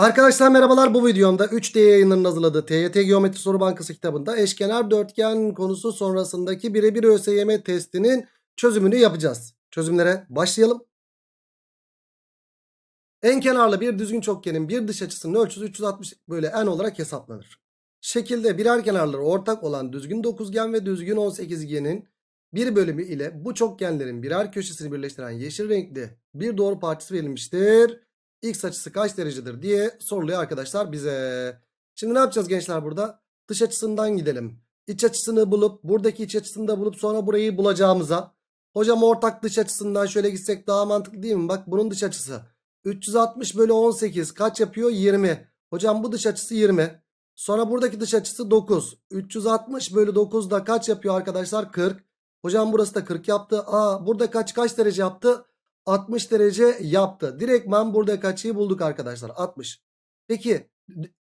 Arkadaşlar merhabalar bu videomda 3D yayınlarının hazırladığı TYT Geometri Soru Bankası kitabında eşkenar dörtgen konusu sonrasındaki birebir ÖSYM testinin çözümünü yapacağız. Çözümlere başlayalım. En kenarlı bir düzgün çokgenin bir dış açısının ölçüsü 360 bölü n olarak hesaplanır. Şekilde birer kenarları ortak olan düzgün dokuzgen ve düzgün onsekizgenin bir bölümü ile bu çokgenlerin birer köşesini birleştiren yeşil renkli bir doğru parçası verilmiştir x açısı kaç derecedir diye soruluyor arkadaşlar bize. Şimdi ne yapacağız gençler burada? Dış açısından gidelim. İç açısını bulup buradaki iç açısını da bulup sonra burayı bulacağımıza. Hocam ortak dış açısından şöyle gitsek daha mantıklı değil mi? Bak bunun dış açısı. 360 bölü 18 kaç yapıyor? 20. Hocam bu dış açısı 20. Sonra buradaki dış açısı 9. 360 bölü 9 da kaç yapıyor arkadaşlar? 40. Hocam burası da 40 yaptı. Aa burada kaç kaç derece yaptı? 60 derece yaptı. Direktman burada kaçıyı bulduk arkadaşlar 60. Peki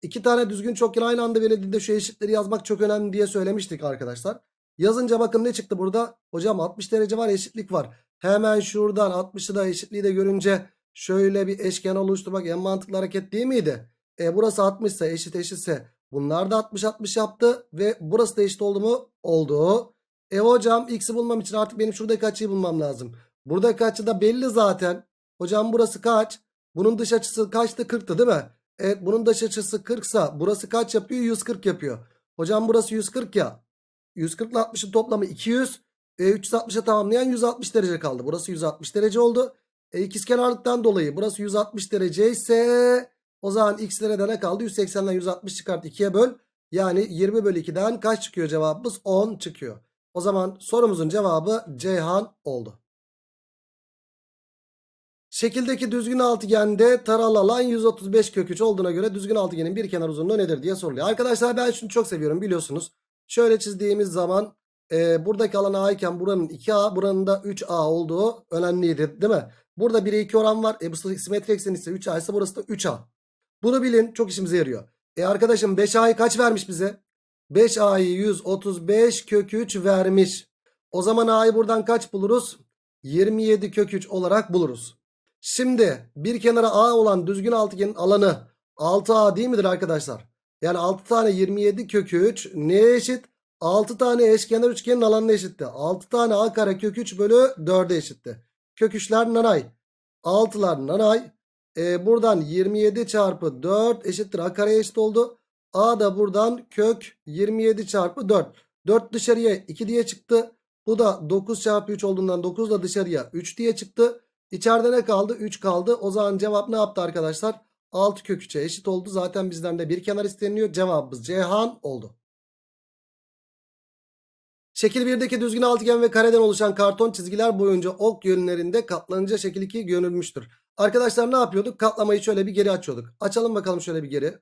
iki tane düzgün çokgen aynı anda verildiğinde şu eşitleri yazmak çok önemli diye söylemiştik arkadaşlar. Yazınca bakın ne çıktı burada? Hocam 60 derece var eşitlik var. Hemen şuradan 60'ı da eşitliği de görünce şöyle bir eşken oluşturmak en mantıklı hareket değil miydi? E burası 60 ise eşit eşitse bunlar da 60-60 yaptı ve burası da eşit oldu mu? Oldu. E hocam x'i bulmam için artık benim şurada kaçıyı bulmam lazım. Buradaki açı da belli zaten. Hocam burası kaç? Bunun dış açısı kaçtı? 40'tı değil mi? Evet bunun dış açısı 40 burası kaç yapıyor? 140 yapıyor. Hocam burası 140 ya. 140 ile 60'ın toplamı 200. E, 360'a tamamlayan 160 derece kaldı. Burası 160 derece oldu. E, kenarlıktan dolayı burası 160 derece ise o zaman x'lere de ne kaldı? 180'den 160 çıkart 2'ye böl. Yani 20 bölü 2'den kaç çıkıyor cevabımız? 10 çıkıyor. O zaman sorumuzun cevabı Ceyhan oldu. Şekildeki düzgün altıgende taralı alan 135 kök 3 olduğuna göre düzgün altıgenin bir kenar uzunluğu nedir diye soruluyor. Arkadaşlar ben şunu çok seviyorum biliyorsunuz. Şöyle çizdiğimiz zaman e, buradaki alan A iken buranın 2A buranın da 3A olduğu önemliydi değil mi? Burada 1'e 2 oran var. E, bu simetri ekseni ise 3A ise burası da 3A. Bunu bilin çok işimize yarıyor. E arkadaşım 5A'yı kaç vermiş bize? 5A'yı 135 kök 3 vermiş. O zaman A'yı buradan kaç buluruz? 27 kök 3 olarak buluruz. Şimdi bir kenara A olan düzgün altıgenin alanı 6A değil midir arkadaşlar? Yani 6 tane 27 kökü 3 neye eşit? 6 tane eşkenar üçgenin alanına eşitti. 6 tane A kare kök 3 bölü 4'e eşitti. Kök 3'ler nanay. 6'lar nanay. Ee, buradan 27 çarpı 4 eşittir. A kare eşit oldu. A da buradan kök 27 çarpı 4. 4 dışarıya 2 diye çıktı. Bu da 9 çarpı 3 olduğundan 9 da dışarıya 3 diye çıktı. İçeride ne kaldı? 3 kaldı. O zaman cevap ne yaptı arkadaşlar? 6 kök 3'e eşit oldu. Zaten bizden de bir kenar isteniyor. Cevabımız Cihan oldu. Şekil 1'deki düzgün altıgen ve kareden oluşan karton çizgiler boyunca ok yönlerinde katlanınca şekil 2 görülmüştür. Arkadaşlar ne yapıyorduk? Katlamayı şöyle bir geri açıyorduk. Açalım bakalım şöyle bir geri.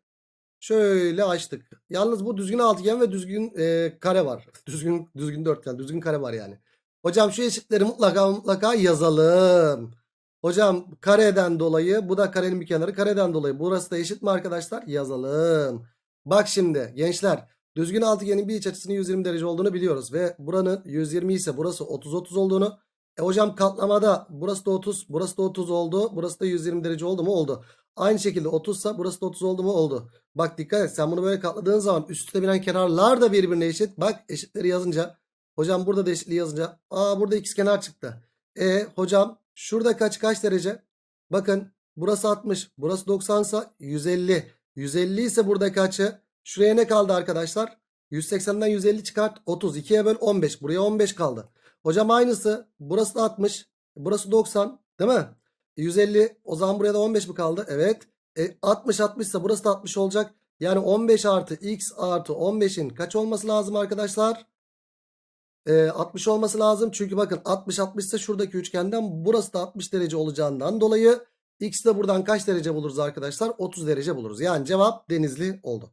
Şöyle açtık. Yalnız bu düzgün altıgen ve düzgün e, kare var. Düzgün düzgün dörtgen, düzgün kare var yani. Hocam şu eşitleri mutlaka mutlaka yazalım. Hocam kareden dolayı bu da karenin bir kenarı kareden dolayı. Burası da eşit mi arkadaşlar? Yazalım. Bak şimdi gençler düzgün altıgenin bir iç açısının 120 derece olduğunu biliyoruz. Ve buranın 120 ise burası 30-30 olduğunu. E hocam katlamada burası da 30 burası da 30 oldu. Burası da 120 derece oldu mu? Oldu. Aynı şekilde 30 ise burası da 30 oldu mu? Oldu. Bak dikkat et sen bunu böyle katladığın zaman üstte binen kenarlar da birbirine eşit. Bak eşitleri yazınca Hocam burada da eşitliği yazınca aa burada x kenar çıktı. E hocam şurada kaç kaç derece? Bakın burası 60 burası 90 ise 150. 150 ise burada kaçı? Şuraya ne kaldı arkadaşlar? 180'den 150 çıkart 30 2'ye böl 15 buraya 15 kaldı. Hocam aynısı burası da 60 burası 90 değil mi? 150 e, o zaman buraya da 15 mi kaldı? Evet. E, 60 60 ise burası da 60 olacak. Yani 15 artı x artı 15'in kaç olması lazım arkadaşlar? e, ee, 60 olması lazım. Çünkü bakın 60 60 ise şuradaki üçgenden burası da 60 derece olacağından dolayı x de buradan kaç derece buluruz arkadaşlar? 30 derece buluruz. Yani cevap denizli oldu.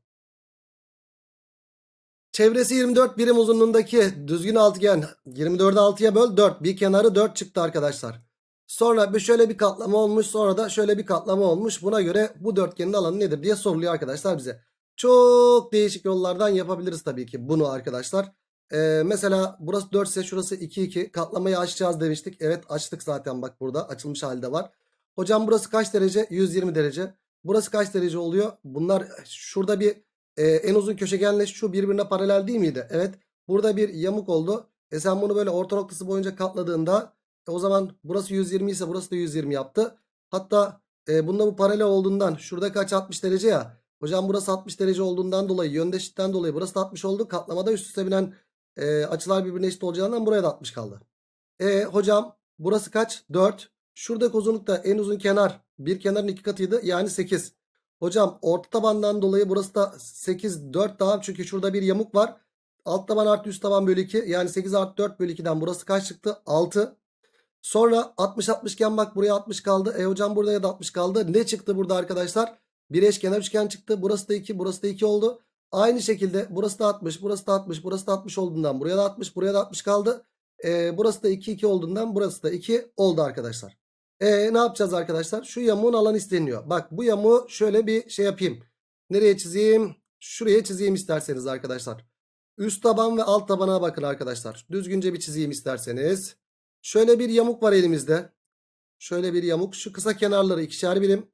Çevresi 24 birim uzunluğundaki düzgün altıgen 24'ü 6'ya böl 4. Bir kenarı 4 çıktı arkadaşlar. Sonra bir şöyle bir katlama olmuş sonra da şöyle bir katlama olmuş. Buna göre bu dörtgenin alanı nedir diye soruluyor arkadaşlar bize. Çok değişik yollardan yapabiliriz tabii ki bunu arkadaşlar. Ee, mesela burası 4 ise şurası 2 2. Katlamayı açacağız demiştik. Evet açtık zaten bak burada açılmış halde var. Hocam burası kaç derece? 120 derece. Burası kaç derece oluyor? Bunlar şurada bir e, en uzun köşegenle şu birbirine paralel değil miydi? Evet. Burada bir yamuk oldu. E sen bunu böyle orta noktası boyunca katladığında e, o zaman burası 120 ise burası da 120 yaptı. Hatta e, bunda bu paralel olduğundan şurada kaç 60 derece ya. Hocam burası 60 derece olduğundan dolayı yöndeşitten dolayı burası da 60 oldu. Katlamada üst üste binen e, açılar birbirine eşit olacağından buraya da 60 kaldı. E hocam burası kaç? 4. Şuradaki uzunlukta en uzun kenar bir kenarın iki katıydı yani 8. Hocam orta tabandan dolayı burası da 8 4 tamam çünkü şurada bir yamuk var. Alt taban artı üst taban bölü 2 yani 8 artı 4 bölü 2'den burası kaç çıktı? 6. Sonra 60 60 iken bak buraya 60 kaldı. E hocam burada ya da 60 kaldı. Ne çıktı burada arkadaşlar? Bir eşkenar üçgen çıktı. Burası da 2 burası da 2 oldu. Aynı şekilde burası da 60, burası da 60, burası da 60 olduğundan buraya da 60, buraya da 60 kaldı. E, burası da 2, 2 olduğundan burası da 2 oldu arkadaşlar. E, ne yapacağız arkadaşlar? Şu yamuğun alan isteniyor. Bak bu yamuğu şöyle bir şey yapayım. Nereye çizeyim? Şuraya çizeyim isterseniz arkadaşlar. Üst taban ve alt tabana bakın arkadaşlar. Düzgünce bir çizeyim isterseniz. Şöyle bir yamuk var elimizde. Şöyle bir yamuk. Şu kısa kenarları ikişer birim.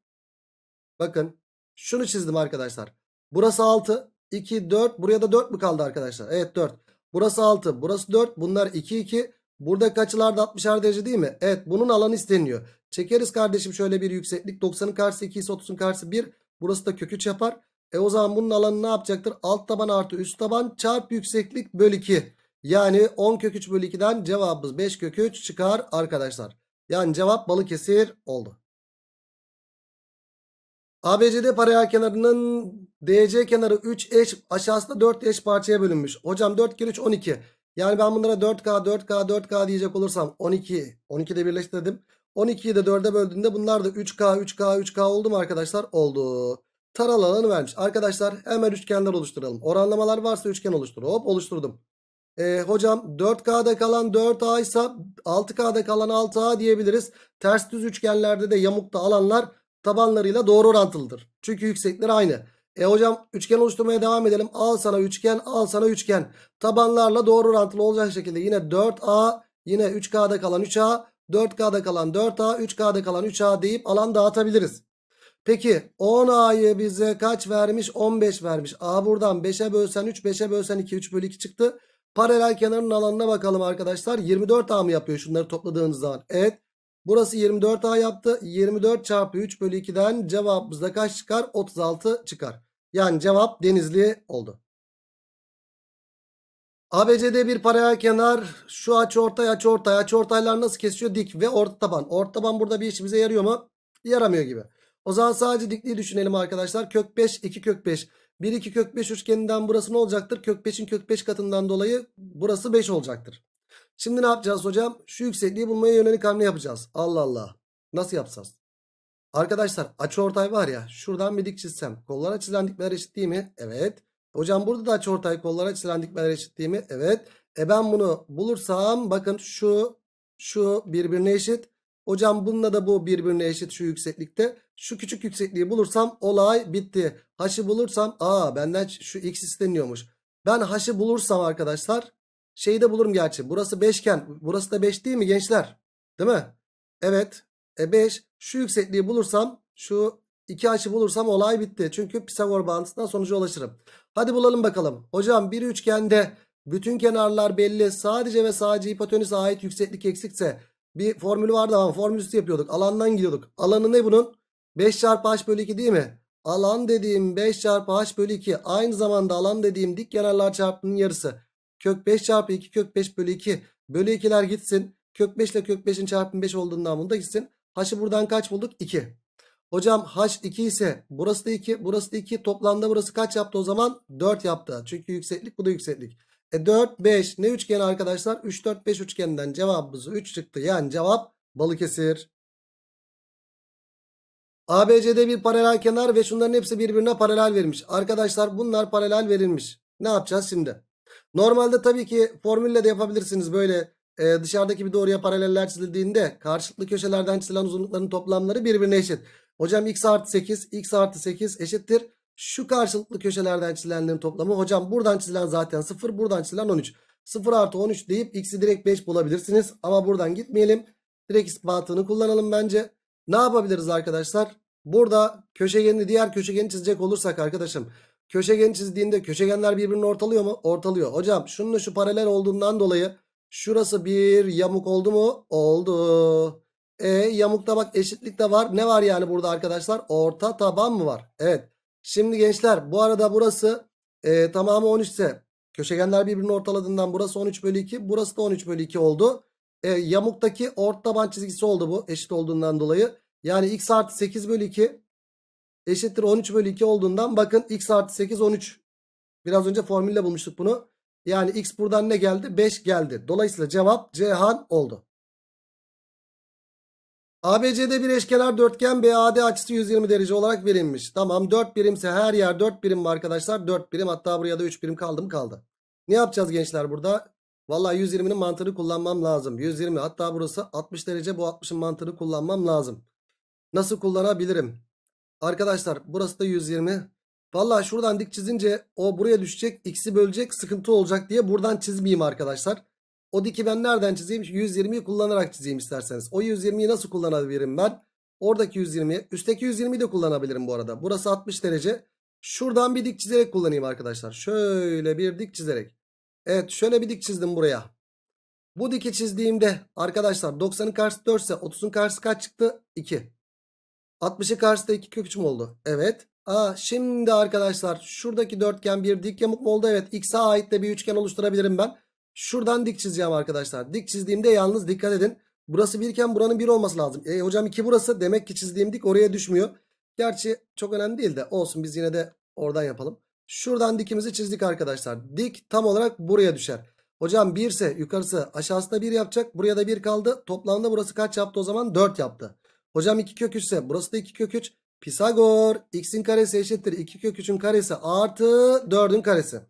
Bakın. Şunu çizdim arkadaşlar. Burası 6. 2, 4. Buraya da 4 mü kaldı arkadaşlar? Evet 4. Burası 6. Burası 4. Bunlar 2, 2. Burada açılar da 60'ar derece değil mi? Evet bunun alanı isteniyor. Çekeriz kardeşim şöyle bir yükseklik. 90'ın karşısı 2 ise 30'un karşısı 1. Burası da köküç yapar. E o zaman bunun alanı ne yapacaktır? Alt taban artı üst taban çarp yükseklik bölü 2. Yani 10 kök 3 bölü 2'den cevabımız 5 kök 3 çıkar arkadaşlar. Yani cevap balı kesir oldu. ABCD paralel kenarının DC kenarı 3 eş aşağısında 4 eş parçaya bölünmüş. Hocam 4 kere 3 12. Yani ben bunlara 4K 4K 4K diyecek olursam 12 12 de birleştirdim. 12'yi de 4'e böldüğünde bunlar da 3K 3K 3K oldu mu arkadaşlar? Oldu. Taral alanı vermiş. Arkadaşlar hemen üçgenler oluşturalım. Oranlamalar varsa üçgen oluştur. Hop oluşturdum. Ee, hocam 4K'da kalan 4A ise 6K'da kalan 6A diyebiliriz. Ters düz üçgenlerde de yamukta alanlar tabanlarıyla doğru orantılıdır. Çünkü yüksekleri aynı. E hocam üçgen oluşturmaya devam edelim. Al sana üçgen, al sana üçgen. Tabanlarla doğru orantılı olacak şekilde yine 4A, yine 3K'da kalan 3A, 4K'da kalan 4A, 3K'da kalan 3A deyip alan dağıtabiliriz. Peki 10A'yı bize kaç vermiş? 15 vermiş. A buradan 5'e bölsen 3, 5'e bölsen 2, 3 bölü 2 çıktı. Paralel kenarın alanına bakalım arkadaşlar. 24A mı yapıyor şunları topladığınız zaman? Evet. Burası 24A yaptı. 24 çarpı 3 bölü 2'den cevabımızda kaç çıkar? 36 çıkar. Yani cevap denizli oldu. ABC'de bir paralel kenar şu açı ortay açı ortay açı ortaylar nasıl kesiyor? Dik ve orta taban. Orta taban burada bir işimize yarıyor mu? Yaramıyor gibi. O zaman sadece dikliği düşünelim arkadaşlar. Kök 5 2 kök 5. 1 2 kök 5 üçgeninden burası ne olacaktır? Kök 5'in kök 5 katından dolayı burası 5 olacaktır. Şimdi ne yapacağız hocam? Şu yüksekliği bulmaya yönelik hamle yapacağız. Allah Allah. Nasıl yapsaz? Arkadaşlar açı ortay var ya. Şuradan bir dik çizsem. Kollara çizilen dikler eşit değil mi? Evet. Hocam burada da açı ortay kollara çizilen dikler eşit değil mi? Evet. E ben bunu bulursam bakın şu şu birbirine eşit. Hocam bununla da bu birbirine eşit şu yükseklikte. Şu küçük yüksekliği bulursam olay bitti. H'ı bulursam aa benden şu x isteniyormuş. Ben h'ı bulursam arkadaşlar şeyi de bulurum gerçi. Burası 5 burası da 5 değil mi gençler? Değil mi? Evet. E 5. Şu yüksekliği bulursam şu iki açı bulursam olay bitti. Çünkü Pisagor bağıntısından sonuca ulaşırım. Hadi bulalım bakalım. Hocam bir üçgende bütün kenarlar belli. Sadece ve sadece hipotenüse ait yükseklik eksikse bir formülü vardı ama formülü yapıyorduk. Alandan gidiyorduk. Alanı ne bunun? 5 çarpı h bölü 2 değil mi? Alan dediğim 5 çarpı h bölü 2 aynı zamanda alan dediğim dik kenarlar çarpımının yarısı. Kök 5 çarpı 2 kök 5 bölü 2. Bölü 2'ler gitsin. Kök 5 ile kök 5'in çarpımı 5 olduğundan bunda gitsin. H'ı buradan kaç bulduk? 2. Hocam H 2 ise burası da 2. Burası da 2. Toplamda burası kaç yaptı o zaman? 4 yaptı. Çünkü yükseklik bu da yükseklik. E 4, 5 ne üçgeni arkadaşlar? 3, 4, 5 üçgeninden cevabımız 3 çıktı. Yani cevap Balıkesir. ABCD bir paralel kenar ve şunların hepsi birbirine paralel verilmiş. Arkadaşlar bunlar paralel verilmiş. Ne yapacağız şimdi? Normalde tabii ki formülle de yapabilirsiniz böyle e, dışarıdaki bir doğruya paraleller çizildiğinde karşılıklı köşelerden çizilen uzunlukların toplamları birbirine eşit. Hocam x artı 8 x artı 8 eşittir. Şu karşılıklı köşelerden çizilenlerin toplamı hocam buradan çizilen zaten 0 buradan çizilen 13. 0 artı 13 deyip x'i direkt 5 bulabilirsiniz ama buradan gitmeyelim. Direkt ispatını kullanalım bence. Ne yapabiliriz arkadaşlar? Burada köşegeni diğer köşegeni çizecek olursak arkadaşım Köşegen çizdiğinde köşegenler birbirini ortalıyor mu? Ortalıyor. Hocam şununla şu paralel olduğundan dolayı şurası bir yamuk oldu mu? Oldu. E yamukta bak eşitlik de var. Ne var yani burada arkadaşlar? Orta taban mı var? Evet. Şimdi gençler bu arada burası e, tamamı 13 ise köşegenler birbirini ortaladığından burası 13 bölü 2. Burası da 13 bölü 2 oldu. E, yamuktaki orta taban çizgisi oldu bu eşit olduğundan dolayı. Yani x artı 8 bölü 2 eşittir 13 bölü 2 olduğundan bakın x artı 8 13. Biraz önce formülle bulmuştuk bunu. Yani x buradan ne geldi? 5 geldi. Dolayısıyla cevap Cihan oldu. ABC'de bir eşkenar dörtgen BAD açısı 120 derece olarak verilmiş. Tamam 4 birimse her yer 4 birim mi arkadaşlar? 4 birim hatta buraya da 3 birim kaldı mı kaldı. Ne yapacağız gençler burada? Valla 120'nin mantığını kullanmam lazım. 120 hatta burası 60 derece bu 60'ın mantığını kullanmam lazım. Nasıl kullanabilirim? Arkadaşlar burası da 120. Valla şuradan dik çizince o buraya düşecek. X'i bölecek sıkıntı olacak diye buradan çizmeyeyim arkadaşlar. O diki ben nereden çizeyim? 120'yi kullanarak çizeyim isterseniz. O 120'yi nasıl kullanabilirim ben? Oradaki 120'yi. Üstteki 120'yi de kullanabilirim bu arada. Burası 60 derece. Şuradan bir dik çizerek kullanayım arkadaşlar. Şöyle bir dik çizerek. Evet şöyle bir dik çizdim buraya. Bu diki çizdiğimde arkadaşlar 90'ın karşısı 4 ise 30'un karşısı kaç çıktı? 2. 60'ı karşısında 2 köküç mü oldu? Evet. Aa, şimdi arkadaşlar şuradaki dörtgen bir dik yamuk mu oldu? Evet. X'e ait de bir üçgen oluşturabilirim ben. Şuradan dik çizeceğim arkadaşlar. Dik çizdiğimde yalnız dikkat edin. Burası birken buranın bir olması lazım. E hocam 2 burası. Demek ki çizdiğim dik oraya düşmüyor. Gerçi çok önemli değil de olsun biz yine de oradan yapalım. Şuradan dikimizi çizdik arkadaşlar. Dik tam olarak buraya düşer. Hocam 1 ise yukarısı aşağısında 1 yapacak. Buraya da 1 kaldı. Toplamda burası kaç yaptı o zaman? 4 yaptı. Hocam 2 kök 3 ise burası da 2 kök 3. Pisagor x'in karesi eşittir 2 kök 3'ün karesi artı 4'ün karesi.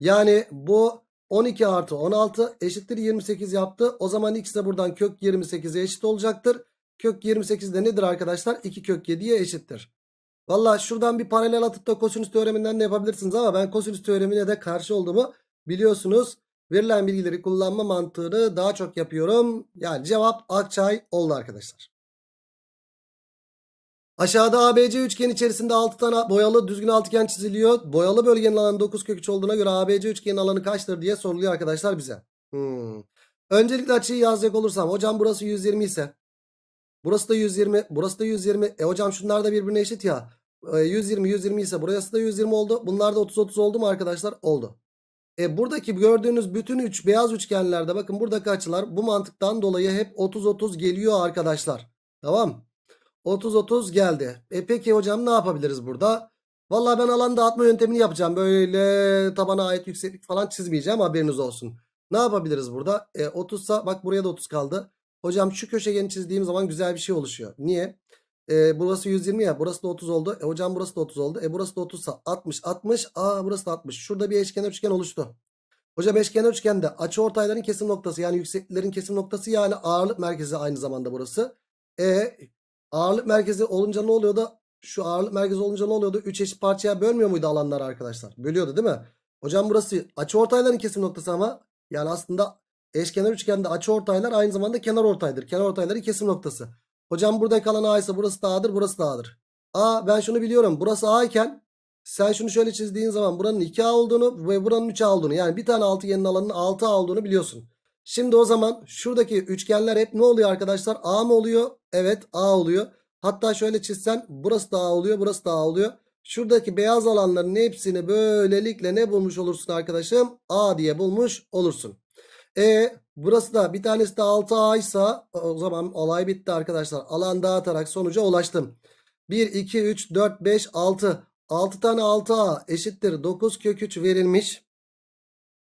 Yani bu 12 artı 16 eşittir 28 yaptı. O zaman x de buradan kök 28'e eşit olacaktır. Kök 28 de nedir arkadaşlar? 2 kök 7'ye eşittir. Valla şuradan bir paralel atıp da kosinüs teoreminden de yapabilirsiniz ama ben kosinüs teoremine de karşı olduğumu biliyorsunuz. Verilen bilgileri kullanma mantığını daha çok yapıyorum. Yani cevap Akçay oldu arkadaşlar. Aşağıda ABC üçgen içerisinde 6 tane boyalı düzgün altıgen çiziliyor. Boyalı bölgenin alanı 9 kök 3 olduğuna göre ABC üçgenin alanı kaçtır diye soruluyor arkadaşlar bize. Hmm. Öncelikle açıyı yazacak olursam hocam burası 120 ise burası da 120 burası da 120. E hocam şunlar da birbirine eşit ya. E, 120 120 ise burası da 120 oldu. Bunlar da 30 30 oldu mu arkadaşlar? Oldu. E buradaki gördüğünüz bütün üç beyaz üçgenlerde bakın buradaki açılar bu mantıktan dolayı hep 30 30 geliyor arkadaşlar. Tamam mı? 30-30 geldi. E peki hocam ne yapabiliriz burada? Vallahi ben alan dağıtma yöntemini yapacağım. Böyle tabana ait yükseklik falan çizmeyeceğim haberiniz olsun. Ne yapabiliriz burada? E, 30'sa bak buraya da 30 kaldı. Hocam şu köşegeni çizdiğim zaman güzel bir şey oluşuyor. Niye? E, burası 120 ya burası da 30 oldu. E, hocam burası da 30 oldu. E burası da 30sa 60 60. Aa burası da 60. Şurada bir eşkenar üçgen oluştu. Hocam eşkenar üçgende açı ortayların kesim noktası yani yüksekliklerin kesim noktası yani ağırlık merkezi aynı zamanda burası. E Ağırlık merkezi olunca ne oluyordu? Şu ağırlık merkezi olunca ne oluyordu? 3 eşit parçaya bölmüyor muydu alanlar arkadaşlar? Bölüyordu değil mi? Hocam burası açı ortayların kesim noktası ama yani aslında eşkenar üçgende açı ortaylar aynı zamanda kenar ortaydır. Kenar ortayları kesim noktası. Hocam burada kalan A ise burası da A'dır burası da A'dır. A ben şunu biliyorum burası A iken sen şunu şöyle çizdiğin zaman buranın 2A olduğunu ve buranın 3A olduğunu yani bir tane altıgenin alanının 6A olduğunu biliyorsun. Şimdi o zaman şuradaki üçgenler hep ne oluyor arkadaşlar? A mı oluyor? Evet A oluyor. Hatta şöyle çizsen burası da A oluyor burası da A oluyor. Şuradaki beyaz alanların hepsini böylelikle ne bulmuş olursun arkadaşım? A diye bulmuş olursun. E burası da bir tanesi de 6A ise o zaman olay bitti arkadaşlar. Alan dağıtarak sonuca ulaştım. 1, 2, 3, 4, 5, 6. 6 tane 6A eşittir 9 kök 3 verilmiş.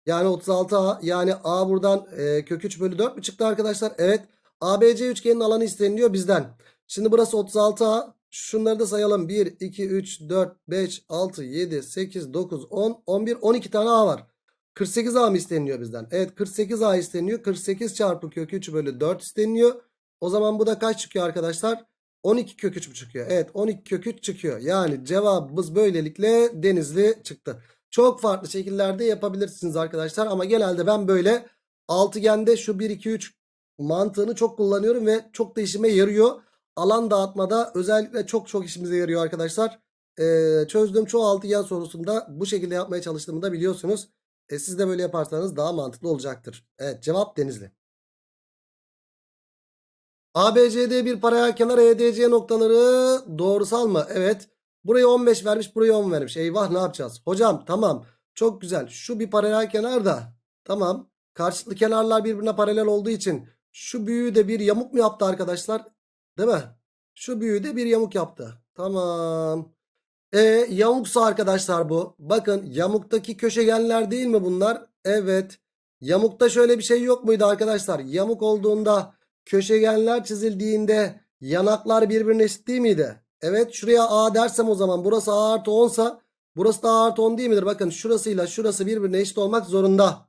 Yani 36A yani A buradan e, kök 3 bölü 4 mü çıktı arkadaşlar? Evet. ABC üçgenin alanı isteniliyor bizden. Şimdi burası 36A. Şunları da sayalım. 1, 2, 3, 4, 5, 6, 7, 8, 9, 10, 11, 12 tane A var. 48A mı isteniliyor bizden? Evet 48A isteniyor. 48 çarpı kök 3 bölü 4 isteniyor. O zaman bu da kaç çıkıyor arkadaşlar? 12 kök 3 mü çıkıyor? Evet 12 kök 3 çıkıyor. Yani cevabımız böylelikle denizli çıktı. Çok farklı şekillerde yapabilirsiniz arkadaşlar. Ama genelde ben böyle altıgende şu 1, 2, 3 mantığını çok kullanıyorum ve çok da işime yarıyor. Alan dağıtmada özellikle çok çok işimize yarıyor arkadaşlar. Ee, çözdüğüm çoğu altıgen sorusunda bu şekilde yapmaya çalıştığımı da biliyorsunuz. E, siz de böyle yaparsanız daha mantıklı olacaktır. Evet cevap Denizli. ABCD bir paralel kenar EDC noktaları doğrusal mı? Evet. Buraya 15 vermiş buraya 10 vermiş. Eyvah ne yapacağız? Hocam tamam çok güzel. Şu bir paralel kenar da tamam. Karşılıklı kenarlar birbirine paralel olduğu için şu büyüğü de bir yamuk mu yaptı arkadaşlar? Değil mi? Şu büyüğü de bir yamuk yaptı. Tamam. E yamuksa arkadaşlar bu. Bakın yamuktaki köşegenler değil mi bunlar? Evet. Yamukta şöyle bir şey yok muydu arkadaşlar? Yamuk olduğunda köşegenler çizildiğinde yanaklar birbirine eşit değil miydi? Evet şuraya A dersem o zaman burası A artı 10 sa burası da A artı 10 değil midir? Bakın şurasıyla şurası birbirine eşit olmak zorunda.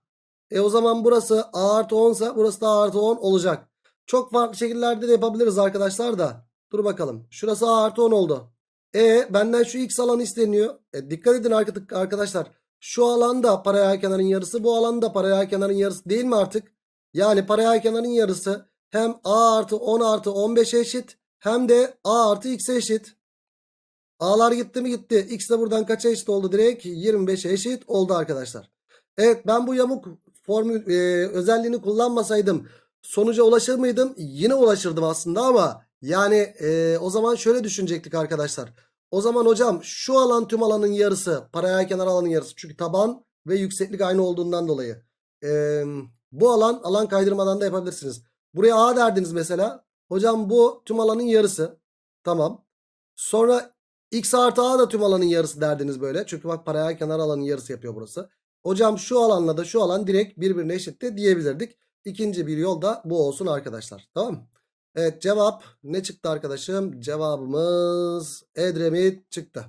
E o zaman burası A artı 10 sa burası da A artı 10 olacak. Çok farklı şekillerde de yapabiliriz arkadaşlar da. Dur bakalım. Şurası A artı 10 oldu. E benden şu x alanı isteniyor. E, dikkat edin arkadaşlar. Şu alanda paralel kenarın yarısı bu alanda paralel kenarın yarısı değil mi artık? Yani paralel kenarın yarısı hem A artı 10 artı 15 eşit hem de a artı x eşit. A'lar gitti mi gitti. X de buradan kaça eşit oldu direkt? 25'e eşit oldu arkadaşlar. Evet ben bu yamuk formül e, özelliğini kullanmasaydım sonuca ulaşır mıydım? Yine ulaşırdım aslında ama yani e, o zaman şöyle düşünecektik arkadaşlar. O zaman hocam şu alan tüm alanın yarısı. Paralel kenar alanın yarısı. Çünkü taban ve yükseklik aynı olduğundan dolayı. E, bu alan alan kaydırmadan da yapabilirsiniz. Buraya A derdiniz mesela. Hocam bu tüm alanın yarısı. Tamam. Sonra x artı a da tüm alanın yarısı derdiniz böyle. Çünkü bak paralel kenar alanın yarısı yapıyor burası. Hocam şu alanla da şu alan direkt birbirine eşit de diyebilirdik. İkinci bir yol da bu olsun arkadaşlar. Tamam Evet cevap ne çıktı arkadaşım? Cevabımız Edremit çıktı.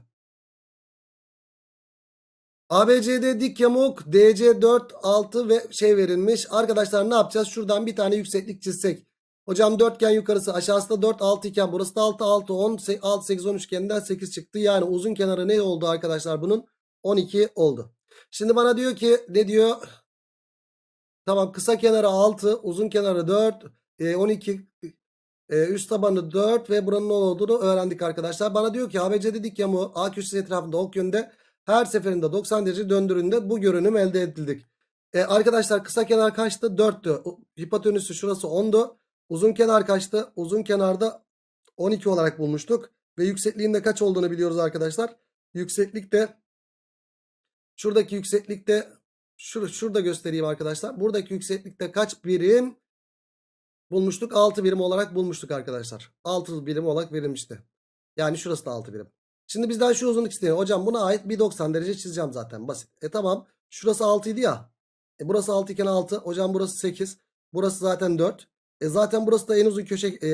ABCD dik yamuk DC 4 6 ve şey verilmiş. Arkadaşlar ne yapacağız? Şuradan bir tane yükseklik çizsek. Hocam dörtgen yukarısı aşağısı da 4 6 iken burası da 6 6 10 6 8 10 üçgeninden 8 çıktı. Yani uzun kenarı ne oldu arkadaşlar bunun? 12 oldu. Şimdi bana diyor ki ne diyor? Tamam kısa kenarı 6 uzun kenarı 4 12 e, e, üst tabanı 4 ve buranın ne olduğunu öğrendik arkadaşlar. Bana diyor ki ABC dedik ya mu A köşesi etrafında ok yönde her seferinde 90 derece döndüründe bu görünüm elde edildik. E, arkadaşlar kısa kenar kaçtı? 4'tü. Hipotenüsü şurası 10'du. Uzun kenar kaçtı? Uzun kenarda 12 olarak bulmuştuk. Ve yüksekliğin de kaç olduğunu biliyoruz arkadaşlar. Yükseklik de şuradaki yükseklikte şur şurada göstereyim arkadaşlar. Buradaki yükseklikte kaç birim bulmuştuk? 6 birim olarak bulmuştuk arkadaşlar. 6 birim olarak verilmişti. Yani şurası da 6 birim. Şimdi bizden şu uzunluk isteniyor. Hocam buna ait 190 derece çizeceğim zaten basit. E tamam şurası 6 idi ya. E burası 6 iken 6. Hocam burası 8. Burası zaten 4. E zaten burası da en uzun köşe e,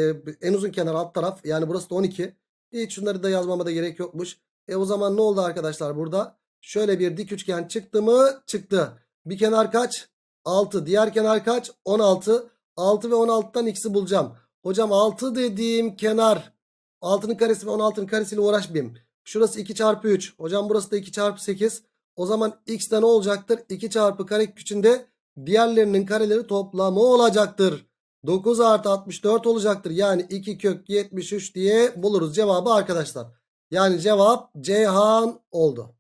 en uzun kenar alt taraf. Yani burası da 12. Hiç şunları da yazmama da gerek yokmuş. E o zaman ne oldu arkadaşlar burada? Şöyle bir dik üçgen çıktı mı? Çıktı. Bir kenar kaç? 6. Diğer kenar kaç? 16. 6 ve 16'dan x'i bulacağım. Hocam 6 dediğim kenar 6'nın karesi ve 16'nın karesiyle uğraşmayayım. Şurası 2 çarpı 3. Hocam burası da 2 çarpı 8. O zaman x'de ne olacaktır? 2 çarpı kare küçüğünde diğerlerinin kareleri toplamı olacaktır. 9 artı 64 olacaktır. Yani 2 kök 73 diye buluruz cevabı arkadaşlar. Yani cevap Ceyhan oldu.